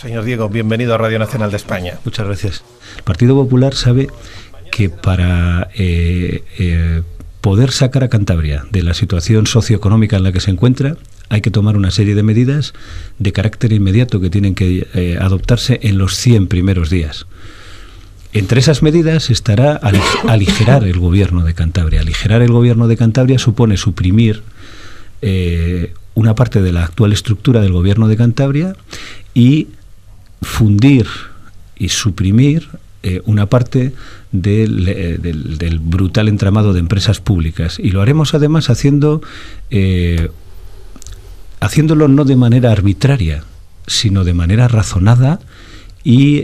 Señor Diego, bienvenido a Radio Nacional de España. Muchas gracias. El Partido Popular sabe que para eh, eh, poder sacar a Cantabria de la situación socioeconómica en la que se encuentra, hay que tomar una serie de medidas de carácter inmediato que tienen que eh, adoptarse en los 100 primeros días. Entre esas medidas estará aligerar el gobierno de Cantabria. Aligerar el gobierno de Cantabria supone suprimir una parte de la actual estructura del gobierno de Cantabria y fundir y suprimir eh, una parte eh, del, brutal entramado de empresas públicas. Y lo haremos además haciendo, eh, haciéndolo no de manera arbitraria, sino de manera razonada y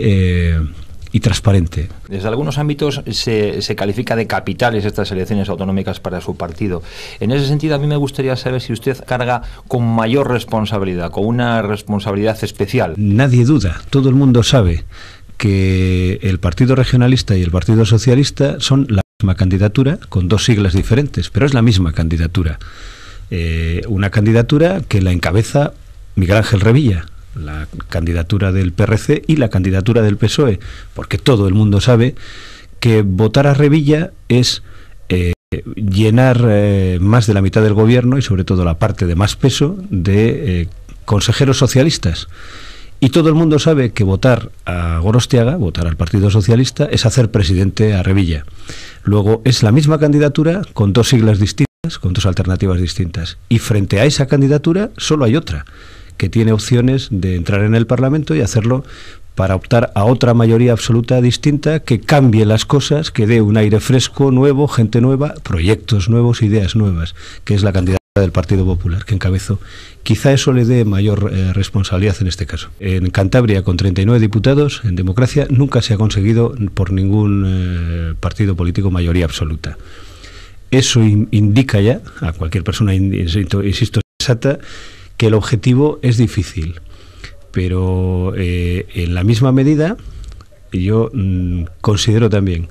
transparente. Desde algunos ámbitos se, se califica de capitales estas elecciones autonómicas para su partido. En ese sentido, a mí me gustaría saber si usted carga con mayor responsabilidad, con una responsabilidad especial. Nadie duda, todo el mundo sabe que el Partido Regionalista y el Partido Socialista son la misma candidatura, con dos siglas diferentes, pero es la misma candidatura. Eh, una candidatura que la encabeza Miguel Ángel Revilla, la candidatura del PRC y la candidatura del PSOE, porque todo el mundo sabe que votar a Revilla es eh, llenar eh, más de la mitad del gobierno y sobre todo la parte de más peso de eh, consejeros socialistas. Y todo el mundo sabe que votar a Gorostiaga, votar al Partido Socialista, es hacer presidente a Revilla. Luego es la misma candidatura con dos siglas distintas, con dos alternativas distintas. Y frente a esa candidatura solo hay otra, que tiene opciones de entrar en el Parlamento y hacerlo para optar a otra mayoría absoluta distinta que cambie las cosas, que dé un aire fresco, nuevo, gente nueva, proyectos nuevos, ideas nuevas, que es la candidata del Partido Popular que encabezó. Quizá eso le dé mayor eh, responsabilidad en este caso. En Cantabria, con 39 diputados, en democracia nunca se ha conseguido por ningún eh, partido político mayoría absoluta. Eso indica ya, a cualquier persona, insisto, sensata, que el objetivo es difícil, pero eh, en la misma medida yo mm, considero también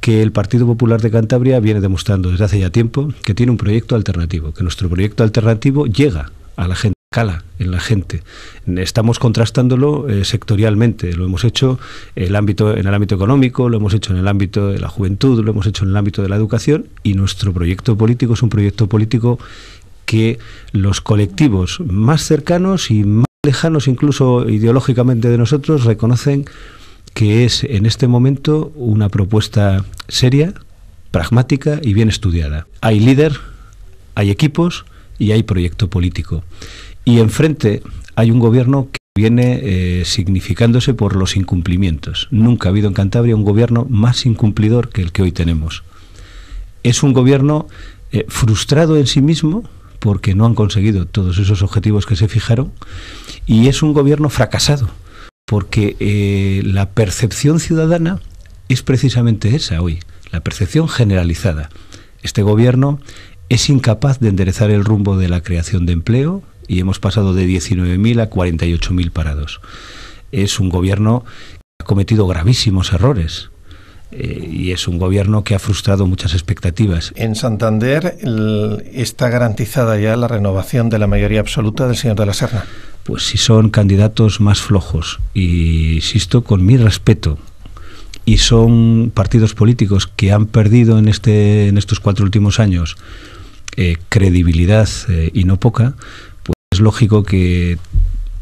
que el Partido Popular de Cantabria viene demostrando desde hace ya tiempo que tiene un proyecto alternativo, que nuestro proyecto alternativo llega a la gente cala en la gente. Estamos contrastándolo eh, sectorialmente. Lo hemos hecho en el ámbito económico, lo hemos hecho en el ámbito de la juventud, lo hemos hecho en el ámbito de la educación y nuestro proyecto político es un proyecto político que los colectivos más cercanos y más lejanos incluso ideológicamente de nosotros reconocen que es en este momento una propuesta seria, pragmática y bien estudiada. Hay líder, hay equipos y hay proyecto político. Y enfrente hay un gobierno que viene eh, significándose por los incumplimientos. Nunca ha habido en Cantabria un gobierno más incumplidor que el que hoy tenemos. Es un gobierno eh, frustrado en sí mismo, porque no han conseguido todos esos objetivos que se fijaron, y es un gobierno fracasado, porque eh, la percepción ciudadana es precisamente esa hoy, la percepción generalizada. Este gobierno es incapaz de enderezar el rumbo de la creación de empleo y hemos pasado de 19.000 a 48.000 parados. Es un gobierno que ha cometido gravísimos errores eh, y es un gobierno que ha frustrado muchas expectativas. En Santander está garantizada ya la renovación de la mayoría absoluta del señor de la Serna. Pues si son candidatos más flojos, y insisto, con mi respeto, y son partidos políticos que han perdido en, este, en estos cuatro últimos años eh, credibilidad eh, y no poca, pues es lógico que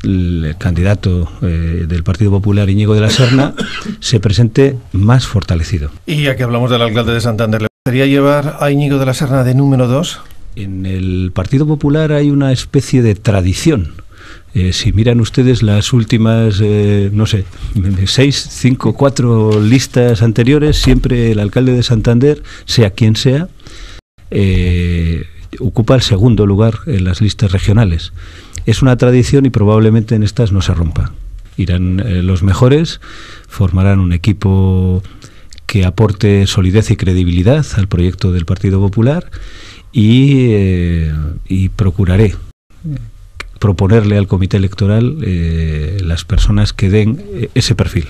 el candidato eh, del Partido Popular, Iñigo de la Serna, se presente más fortalecido. Y ya que hablamos del alcalde de Santander, ¿le gustaría llevar a Iñigo de la Serna de número 2? En el Partido Popular hay una especie de tradición. Eh, si miran ustedes las últimas, eh, no sé, seis, cinco, cuatro listas anteriores, siempre el alcalde de Santander, sea quien sea, ocupa el segundo lugar en las listas regionales. Es una tradición y probablemente en estas no se rompa. Irán eh, los mejores, formarán un equipo que aporte solidez y credibilidad al proyecto del Partido Popular y, eh, procuraré proponerle al comité electoral eh, las personas que den ese perfil.